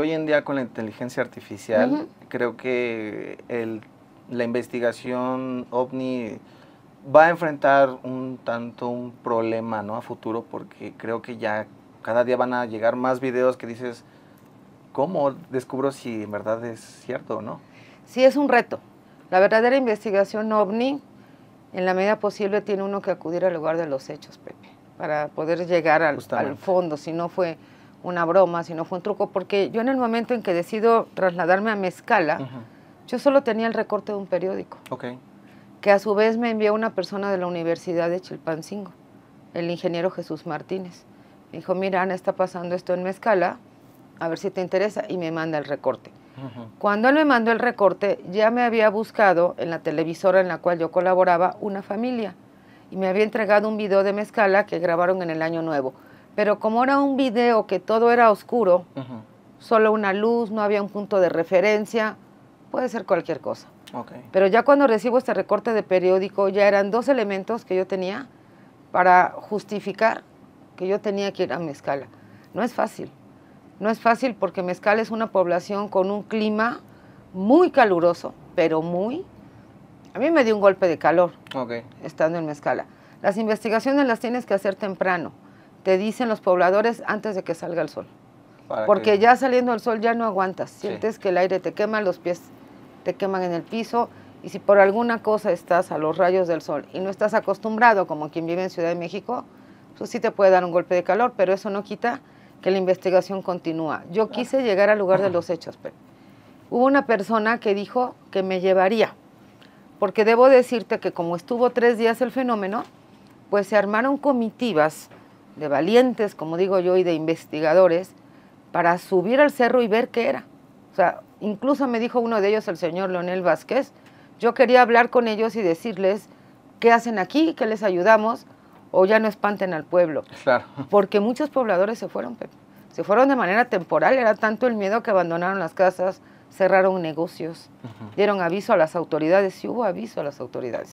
Hoy en día con la inteligencia artificial, creo que el, la investigación ovni va a enfrentar un tanto un problema ¿no? a futuro porque creo que ya cada día van a llegar más videos que dices, ¿cómo descubro si en verdad es cierto o no? Sí, es un reto. La verdadera investigación ovni, en la medida posible, tiene uno que acudir al lugar de los hechos, Pepe, para poder llegar al fondo, si no fue una broma, sino fue un truco, porque yo en el momento en que decido trasladarme a Mezcala, yo solo tenía el recorte de un periódico, que a su vez me envió una persona de la Universidad de Chilpancingo, el ingeniero Jesús Martínez. Me dijo, mira, Ana, está pasando esto en Mezcala, a ver si te interesa, y me manda el recorte. Cuando él me mandó el recorte, ya me había buscado en la televisora en la cual yo colaboraba una familia y me había entregado un video de Mezcala que grabaron en el Año Nuevo. Pero como era un video que todo era oscuro, solo una luz, no había un punto de referencia, puede ser cualquier cosa. Pero ya cuando recibo este recorte de periódico, ya eran dos elementos que yo tenía para justificar que yo tenía que ir a Mezcala. No es fácil. No es fácil porque Mezcala es una población con un clima muy caluroso, pero muy... A mí me dio un golpe de calor estando en Mezcala. Las investigaciones las tienes que hacer temprano te dicen los pobladores antes de que salga el sol. Porque ya saliendo el sol ya no aguantas, sientes que el aire te quema, los pies te queman en el piso y si por alguna cosa estás a los rayos del sol y no estás acostumbrado como quien vive en Ciudad de México, pues sí te puede dar un golpe de calor, pero eso no quita que la investigación continúa. Yo quise llegar al lugar de los hechos, pero hubo una persona que dijo que me llevaría, porque debo decirte que como estuvo tres días el fenómeno, pues se armaron comitivas de valientes, como digo yo, y de investigadores, para subir al cerro y ver qué era. O sea, incluso me dijo uno de ellos, el señor Leonel Vázquez, yo quería hablar con ellos y decirles qué hacen aquí, qué les ayudamos, o ya no espanten al pueblo. Claro. Porque muchos pobladores se fueron, se fueron de manera temporal, era tanto el miedo que abandonaron las casas, cerraron negocios, dieron aviso a las autoridades, y hubo aviso a las autoridades.